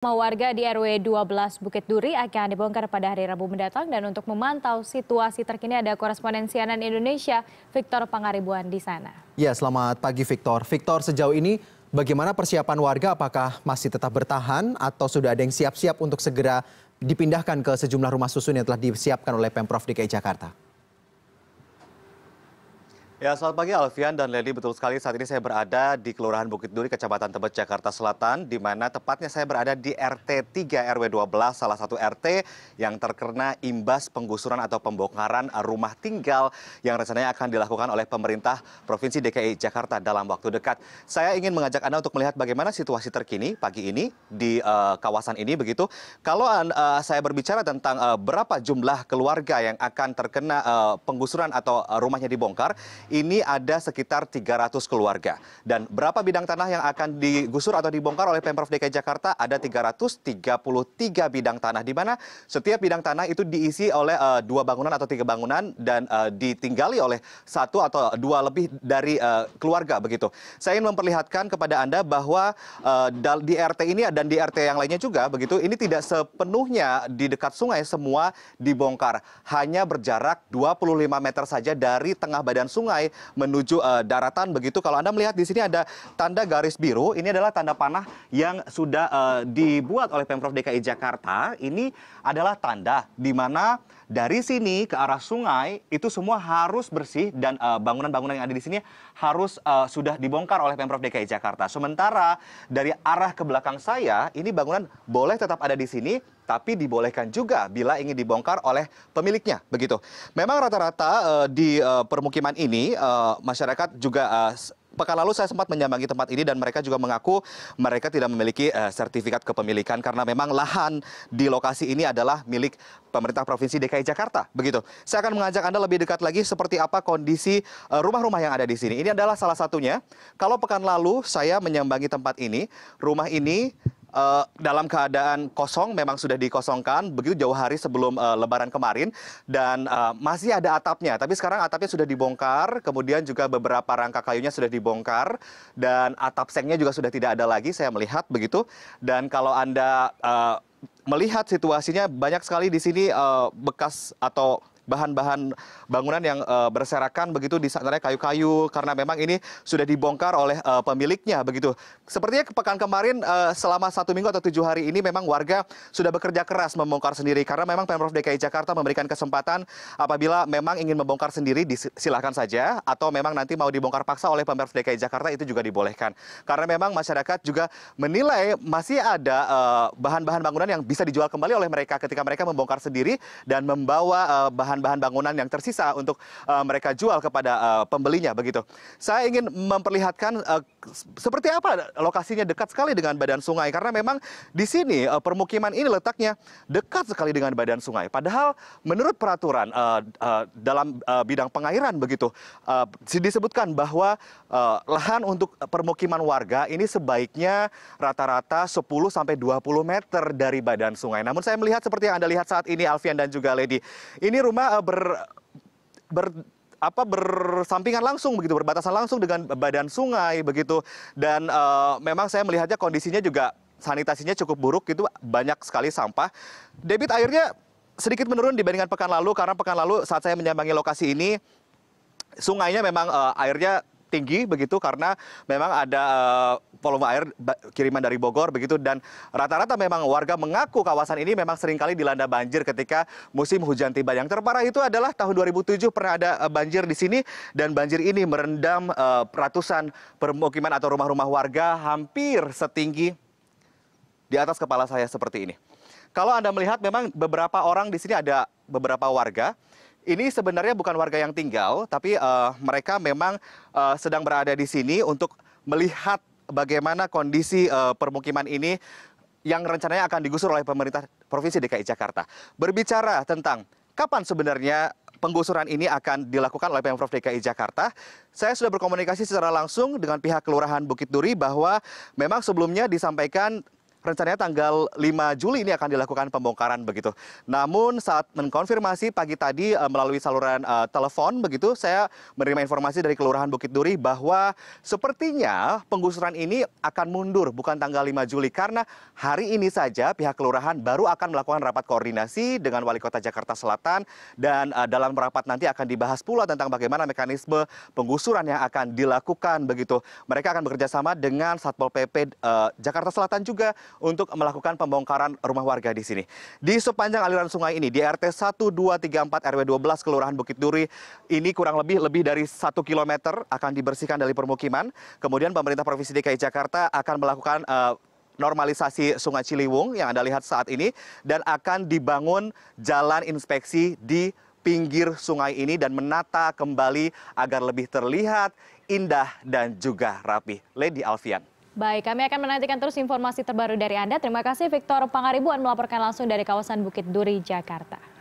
rumah Warga di RW 12 Bukit Duri akan dibongkar pada hari Rabu mendatang dan untuk memantau situasi terkini ada koresponden CNN Indonesia Victor Pangaribuan di sana. Ya, selamat pagi Victor. Victor, sejauh ini bagaimana persiapan warga? Apakah masih tetap bertahan atau sudah ada yang siap-siap untuk segera dipindahkan ke sejumlah rumah susun yang telah disiapkan oleh Pemprov DKI Jakarta? Ya, selamat pagi Alfian dan Lady. Betul sekali saat ini saya berada di Kelurahan Bukit Duri, Kecamatan Tebet, Jakarta Selatan, di mana tepatnya saya berada di RT 3 RW 12, salah satu RT yang terkena imbas penggusuran atau pembongkaran rumah tinggal yang rencananya akan dilakukan oleh pemerintah Provinsi DKI Jakarta dalam waktu dekat. Saya ingin mengajak Anda untuk melihat bagaimana situasi terkini pagi ini di uh, kawasan ini begitu. Kalau uh, saya berbicara tentang uh, berapa jumlah keluarga yang akan terkena uh, penggusuran atau uh, rumahnya dibongkar, ini ada sekitar 300 keluarga. Dan berapa bidang tanah yang akan digusur atau dibongkar oleh Pemprov DKI Jakarta? Ada 333 bidang tanah, di mana setiap bidang tanah itu diisi oleh uh, dua bangunan atau tiga bangunan dan uh, ditinggali oleh satu atau dua lebih dari uh, keluarga begitu. Saya ingin memperlihatkan kepada Anda bahwa uh, di RT ini dan di RT yang lainnya juga begitu, ini tidak sepenuhnya di dekat sungai semua dibongkar. Hanya berjarak 25 meter saja dari tengah badan sungai mulai menuju uh, daratan begitu. Kalau Anda melihat di sini ada tanda garis biru, ini adalah tanda panah yang sudah uh, dibuat oleh Pemprov DKI Jakarta. Ini adalah tanda di mana dari sini ke arah sungai itu semua harus bersih dan eh, bangunan-bangunan uh, yang ada di sini harus uh, sudah dibongkar oleh Pemprov DKI Jakarta. Sementara dari arah ke belakang saya, ini bangunan boleh tetap ada di sini tapi dibolehkan juga bila ingin dibongkar oleh pemiliknya begitu. Memang rata-rata uh, di uh, permukiman ini uh, masyarakat juga uh, pekan lalu saya sempat menyambangi tempat ini dan mereka juga mengaku mereka tidak memiliki uh, sertifikat kepemilikan karena memang lahan di lokasi ini adalah milik pemerintah provinsi DKI Jakarta. Begitu. Saya akan mengajak Anda lebih dekat lagi seperti apa kondisi rumah-rumah yang ada di sini. Ini adalah salah satunya. Kalau pekan lalu saya menyambangi tempat ini, rumah ini uh, dalam keadaan kosong memang sudah dikosongkan begitu jauh hari sebelum uh, lebaran kemarin dan uh, masih ada atapnya tapi sekarang atapnya sudah dibongkar kemudian juga beberapa rangka kayunya sudah dibongkar dan atap sengnya juga sudah tidak ada lagi saya melihat begitu dan kalau Anda uh, melihat situasinya banyak sekali di sini uh, bekas atau bahan bahan bangunan yang eh, berserakan begitu di sana kayu-kayu karena memang ini sudah dibongkar oleh eh, pemiliknya begitu. Sepertinya pekan kemarin eh, selama satu minggu atau tujuh hari ini memang warga sudah bekerja keras membongkar sendiri karena memang Pemprov DKI Jakarta memberikan kesempatan apabila memang ingin membongkar sendiri silahkan saja atau memang nanti mau dibongkar paksa oleh Pemprov DKI Jakarta itu juga dibolehkan. Karena memang masyarakat juga menilai masih ada bahan-bahan uh, bangunan yang bisa dijual kembali oleh mereka ketika mereka membongkar sendiri dan membawa uh, bahan bahan bangunan yang tersisa untuk uh, mereka jual kepada uh, pembelinya begitu. Saya ingin memperlihatkan uh, seperti apa lokasinya dekat sekali dengan badan sungai karena memang di sini uh, permukiman ini letaknya dekat sekali dengan badan sungai. Padahal menurut peraturan uh, uh, dalam uh, bidang pengairan begitu uh, disebutkan bahwa uh, lahan untuk permukiman warga ini sebaiknya rata-rata 10 sampai 20 meter dari badan sungai. Namun saya melihat seperti yang Anda lihat saat ini Alfian dan juga Lady. Ini rumah Eh, ber, ber apa bersampingan langsung begitu berbatasan langsung dengan badan sungai begitu dan uh, memang saya melihatnya kondisinya juga sanitasinya cukup buruk gitu, banyak sekali sampah debit airnya sedikit menurun dibandingkan pekan lalu karena pekan lalu saat saya menyambangi lokasi ini sungainya memang uh, airnya tinggi begitu karena memang ada eh, volume air kiriman dari Bogor begitu dan rata-rata memang warga mengaku kawasan ini memang seringkali dilanda banjir ketika musim hujan tiba. Yang terparah itu adalah tahun 2007 pernah ada eh, banjir di sini dan banjir ini merendam eh, ratusan permukiman atau rumah-rumah warga hampir setinggi di atas kepala saya seperti ini. Kalau Anda melihat memang beberapa orang di sini ada beberapa warga ini sebenarnya bukan warga yang tinggal, tapi uh, mereka memang uh, sedang berada di sini untuk melihat bagaimana kondisi uh, permukiman ini yang rencananya akan digusur oleh pemerintah Provinsi DKI Jakarta. Berbicara tentang kapan sebenarnya penggusuran ini akan dilakukan oleh Pemprov DKI Jakarta. Saya sudah berkomunikasi secara langsung dengan pihak Kelurahan Bukit Duri bahwa memang sebelumnya disampaikan rencananya tanggal 5 Juli ini akan dilakukan pembongkaran begitu. Namun saat mengkonfirmasi pagi tadi uh, melalui saluran uh, telepon begitu saya menerima informasi dari Kelurahan Bukit Duri bahwa sepertinya penggusuran ini akan mundur bukan tanggal 5 Juli karena hari ini saja pihak kelurahan baru akan melakukan rapat koordinasi dengan Wali Kota Jakarta Selatan dan uh, dalam rapat nanti akan dibahas pula tentang bagaimana mekanisme penggusuran yang akan dilakukan begitu. Mereka akan bekerja sama dengan Satpol PP uh, Jakarta Selatan juga untuk melakukan pembongkaran rumah warga di sini. Di sepanjang aliran sungai ini, di RT 1234 RW 12 Kelurahan Bukit Duri, ini kurang lebih lebih dari 1 km akan dibersihkan dari permukiman. Kemudian pemerintah Provinsi DKI Jakarta akan melakukan uh, normalisasi Sungai Ciliwung yang Anda lihat saat ini dan akan dibangun jalan inspeksi di pinggir sungai ini dan menata kembali agar lebih terlihat indah dan juga rapi. Lady Alfian. Baik, kami akan menantikan terus informasi terbaru dari Anda. Terima kasih Victor Pangaribuan melaporkan langsung dari kawasan Bukit Duri, Jakarta.